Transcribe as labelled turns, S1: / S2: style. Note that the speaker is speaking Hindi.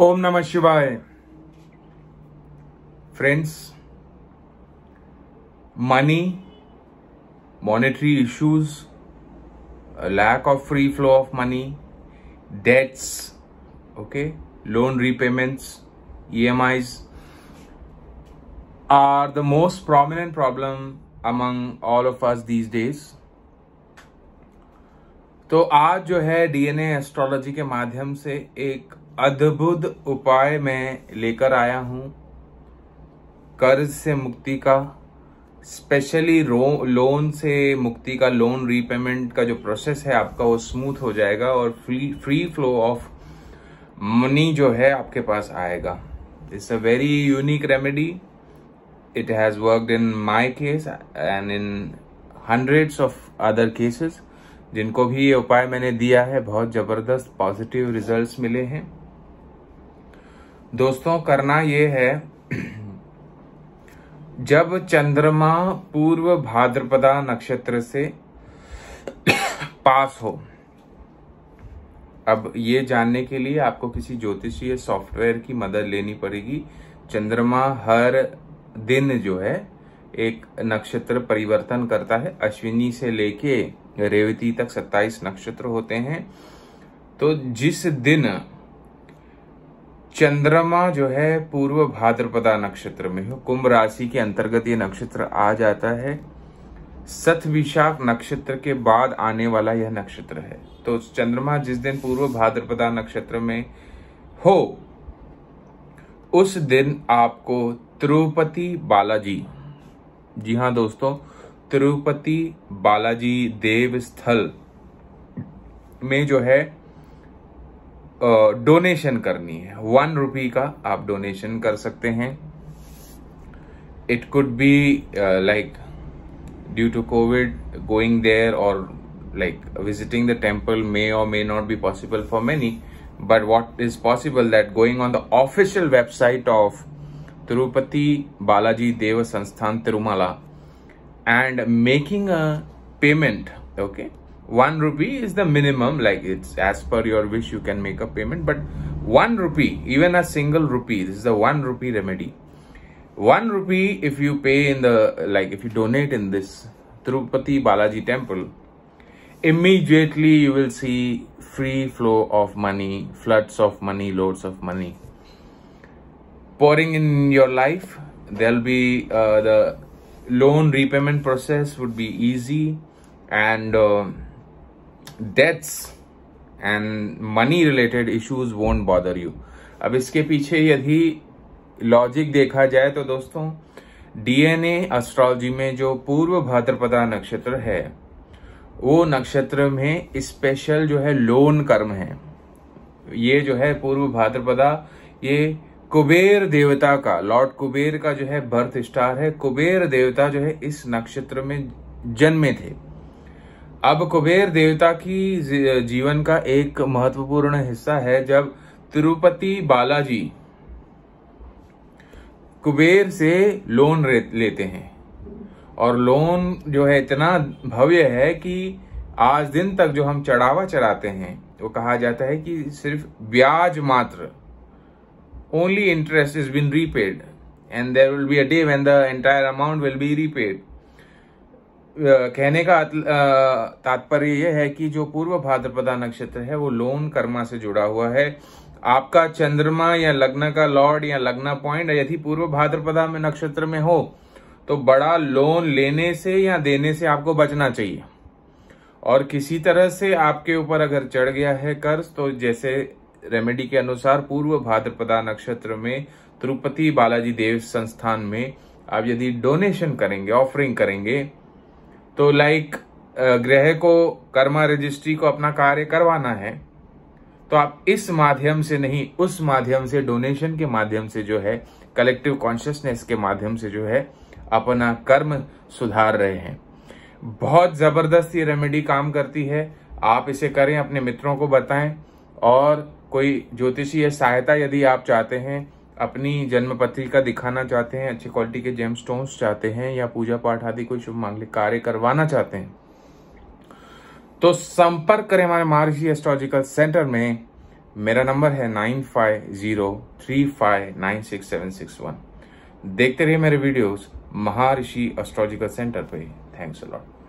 S1: ओम नमः शिवाय friends money monetary issues lack of free flow of money debts okay loan repayments EMIs are the most prominent problem among all of us these days तो आज जो है डीएनए एस्ट्रोलॉजी के माध्यम से एक अद्भुत उपाय मैं लेकर आया हूं कर्ज से मुक्ति का स्पेशली लोन से मुक्ति का लोन रीपेमेंट का जो प्रोसेस है आपका वो स्मूथ हो जाएगा और free free flow of money जो है आपके पास आएगा it's a very unique remedy it has worked in my case and in hundreds of other cases जिनको भी ये उपाय मैंने दिया है बहुत ज़बरदस्त पॉजिटिव रिजल्ट्स मिले हैं दोस्तों करना ये है जब चंद्रमा पूर्व भाद्रपदा नक्षत्र से पास हो अब ये जानने के लिए आपको किसी ज्योतिषीय सॉफ्टवेयर की मदद लेनी पड़ेगी चंद्रमा हर दिन जो है एक नक्षत्र परिवर्तन करता है अश्विनी से लेके रेवती तक 27 नक्षत्र होते हैं तो जिस दिन चंद्रमा जो है पूर्व भाद्रपदा नक्षत्र में है कुंभ राशि के अंतर्गत ये नक्षत्र आ जाता है सत विशाख नक्षत्र के बाद आने वाला यह नक्षत्र है तो चंद्रमा जिस दिन पूर्व भाद्रपदा नक्षत्र में हो उस दिन आपको तिरुपति बालाजी जी हाँ दोस्तों तिरुपति बालाजी देव स्थल में जो है डोनेशन करनी है वन रुपी का आप डोनेशन कर सकते हैं it could be like due to COVID going there or like visiting the temple may or may not be possible for many but what is possible that going on the official website of Tirupati Balaji Dev Sansthan Tirumala and making a payment okay 1 rupee is the minimum like it's as per your wish you can make a payment but 1 rupee even a single rupee this is the 1 rupee remedy 1 rupee if you pay in the like if you donate in this Tirupati Balaji temple immediately you will see free flow of money floods of money loads of money pouring in your life there'll be uh, the loan repayment process would be easy and uh, debts and money related issues won't bother you अब इसके पीछे यदि लॉजिक देखा जाए तो दोस्तों डीएनए एस्ट्रोलॉजी में जो पूर्व भाद्रपदा नक्षत्र है वो नक्षत्र में स्पेशल जो है लोन कर्म है ये जो है पूर्व भाद्रपदा ये कुबेर देवता का लॉर्ड कुबेर का जो है बर्थ स्टार है कुबेर देवता जो है इस नक्षत्र में जन्मे थे अब कुबेर देवता की जीवन का एक महत्वपूर्ण हिस्सा है जब तिरुपति बालाजी कुबेर से लोन लेते हैं और लोन जो है इतना भव्य है कि आज दिन तक जो हम चढ़ावा चढ़ाते हैं वो कहा जाता है कि सिर्फ ब्याज मात्र only interest is been repaid and there will be a day when the entire amount will be repaid कहने का तात्पर्य यह है कि जो पूर्व भाद्रपदा नक्षत्र है वो लोन कर्मा से जुड़ा हुआ है आपका चंद्रमा या लग्न का लॉर्ड या लग्न पॉइंट यदि पूर्व भाद्रपदा में नक्षत्र में हो तो बड़ा लोन लेने से या देने से आपको बचना चाहिए और किसी तरह से आपके ऊपर अगर चढ़ गया है कर्ज तो जैसे रेमेडी के अनुसार पूर्व भाद्रपदा नक्षत्र में तिरुपति बालाजी देव संस्थान में आप यदि डोनेशन करेंगे ऑफरिंग करेंगे तो लाइक ग्रह को कर्मा रजिस्ट्री को अपना कार्य करवाना है तो आप इस माध्यम से नहीं उस माध्यम से डोनेशन के माध्यम से जो है कलेक्टिव कॉन्शियसनेस के माध्यम से जो है अपना कर्म सुधार रहे हैं बहुत ज़बरदस्त ये रेमेडी काम करती है आप इसे करें अपने मित्रों को बताएं और कोई ज्योतिषीय सहायता यदि आप चाहते हैं अपनी जन्म पत्रिका दिखाना चाहते हैं अच्छी क्वालिटी के जेम स्टोन चाहते हैं या पूजा पाठ आदि कोई शुभ मांगलिक कार्य करवाना चाहते हैं तो संपर्क करें हमारे महर्षि एस्ट्रोलॉजिकल सेंटर में मेरा नंबर है nine five zero three five nine six seven six one देखते रहिए मेरे वीडियोस महर्षि एस्ट्रोलॉजिकल सेंटर पे थैंक्स अलॉट